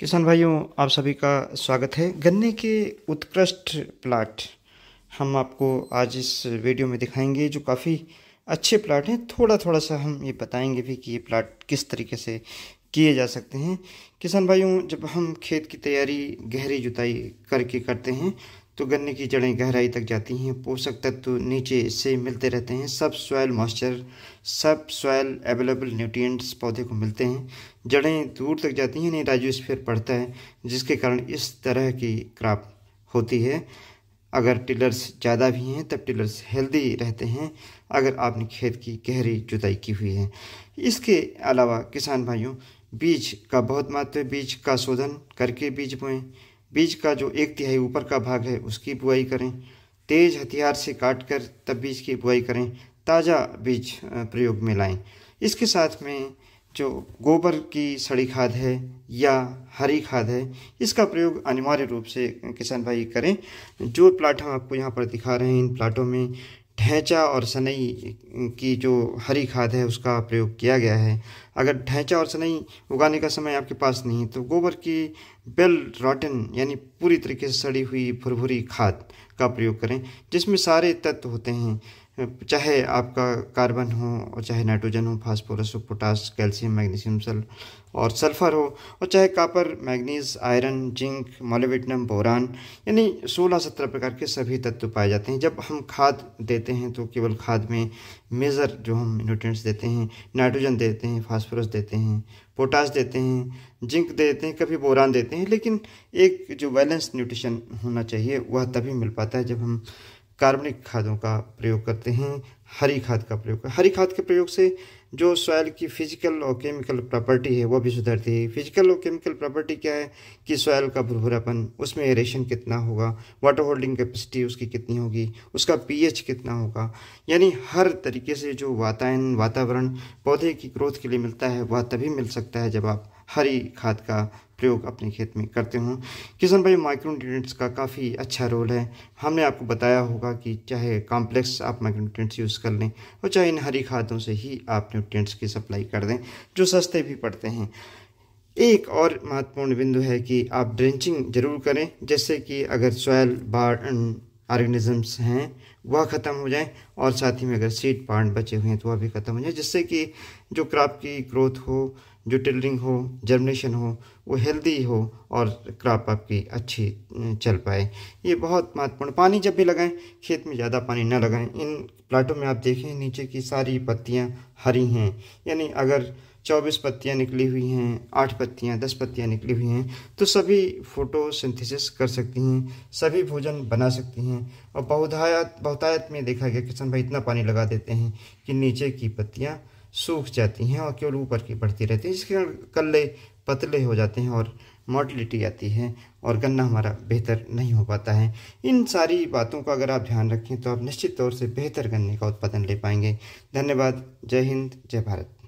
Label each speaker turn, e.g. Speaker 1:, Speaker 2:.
Speaker 1: किसान भाइयों आप सभी का स्वागत है गन्ने के उत्कृष्ट प्लाट हम आपको आज इस वीडियो में दिखाएंगे जो काफ़ी अच्छे प्लाट हैं थोड़ा थोड़ा सा हम ये बताएंगे भी कि ये प्लाट किस तरीके से किए जा सकते हैं किसान भाइयों जब हम खेत की तैयारी गहरी जुताई करके करते हैं तो गन्ने की जड़ें गहराई तक जाती हैं पोषक तत्व नीचे से मिलते रहते हैं सब सॉयल मॉइस्चर सब सॉयल अवेलेबल न्यूट्रिएंट्स पौधे को मिलते हैं जड़ें दूर तक जाती हैं नहीं राजोस्फेयर पड़ता है जिसके कारण इस तरह की क्रॉप होती है अगर टिलर्स ज़्यादा भी हैं तब टिलर्स हेल्दी रहते हैं अगर आपने खेत की गहरी जुताई की हुई है इसके अलावा किसान भाइयों बीज का बहुत महत्व है बीज का शोधन करके बीज बोएं बीज का जो एक तिहाई ऊपर का भाग है उसकी बुआई करें तेज हथियार से काट कर तब बीज की बुआई करें ताज़ा बीज प्रयोग में लाएं इसके साथ में जो गोबर की सड़ी खाद है या हरी खाद है इसका प्रयोग अनिवार्य रूप से किसान भाई करें जो प्लाट हम आपको यहाँ पर दिखा रहे हैं इन प्लाटों में ढैंचा और सनई की जो हरी खाद है उसका प्रयोग किया गया है अगर ढैंचा और सनई उगाने का समय आपके पास नहीं तो गोबर की बेल रॉटन यानी पूरी तरीके से सड़ी हुई भुरभुरी खाद का प्रयोग करें जिसमें सारे तत्व होते हैं चाहे आपका कार्बन हो और चाहे नाइट्रोजन हो फास्फोरस हो पोटास कैल्शियम मैग्नीशियम सल और सल्फ़र हो और चाहे copper manganese iron zinc molybdenum boron यानी 16-17 प्रकार के सभी तत्व पाए जाते हैं जब हम खाद देते हैं तो केवल खाद में मेज़र जो हम न्यूट्रिएंट्स देते हैं नाइट्रोजन देते हैं फास्फोरस देते हैं पोटास देते हैं जिंक देते हैं कभी बोरान देते हैं लेकिन एक जो बैलेंस न्यूट्रिशन होना चाहिए वह तभी मिल पाता है जब हम कार्बनिक खादों का प्रयोग करते हैं हरी खाद का प्रयोग हरी खाद के प्रयोग से जो सॉयल की फिजिकल और केमिकल प्रॉपर्टी है वो भी सुधरती है फिजिकल और केमिकल प्रॉपर्टी क्या है कि सॉयल का भुरभुरापन उसमें एरेशन कितना होगा वाटर होल्डिंग कैपेसिटी उसकी कितनी होगी उसका पीएच कितना होगा यानी हर तरीके से जो वातायन वातावरण पौधे की ग्रोथ के लिए मिलता है वह तभी मिल सकता है जब आप हरी खाद का प्रयोग अपने खेत में करते हूँ किसान भाई माइक्रो न्यूट्रेंट्स का काफ़ी अच्छा रोल है हमने आपको बताया होगा कि चाहे कॉम्प्लेक्स आप माइक्रो यूज़ कर लें और चाहे इन हरी खादों से ही आप न्यूट्रिएंट्स की सप्लाई कर दें जो सस्ते भी पड़ते हैं एक और महत्वपूर्ण बिंदु है कि आप ड्रेंचिंग जरूर करें जैसे कि अगर सॉयल बाढ़ ऑर्गेनिजम्स हैं वह ख़त्म हो जाए और साथ ही में अगर सीड पार्ट बचे हुए हैं तो वह भी ख़त्म हो जाए जिससे कि जो क्रॉप की ग्रोथ हो जो टिलरिंग हो जर्मिनेशन हो वो हेल्दी हो और क्रॉप आपकी अच्छी चल पाए ये बहुत महत्वपूर्ण पानी जब भी लगाएं खेत में ज़्यादा पानी ना लगाएं इन प्लाटों में आप देखें नीचे की सारी पत्तियां हरी हैं यानी अगर चौबीस पत्तियां निकली हुई हैं आठ पत्तियां दस पत्तियां निकली हुई हैं तो सभी फोटोसिंथेसिस कर सकती हैं सभी भोजन बना सकती हैं और बहुधायत बहुतायत में देखा गया किसान भाई इतना पानी लगा देते हैं कि नीचे की पत्तियाँ सूख जाती हैं और केवल ऊपर की बढ़ती रहती है जिसके कारण कल्ले पतले हो जाते हैं और मोटिलिटी आती है और गन्ना हमारा बेहतर नहीं हो पाता है इन सारी बातों का अगर आप ध्यान रखें तो आप निश्चित तौर से बेहतर गन्ने का उत्पादन ले पाएंगे धन्यवाद जय हिंद जय भारत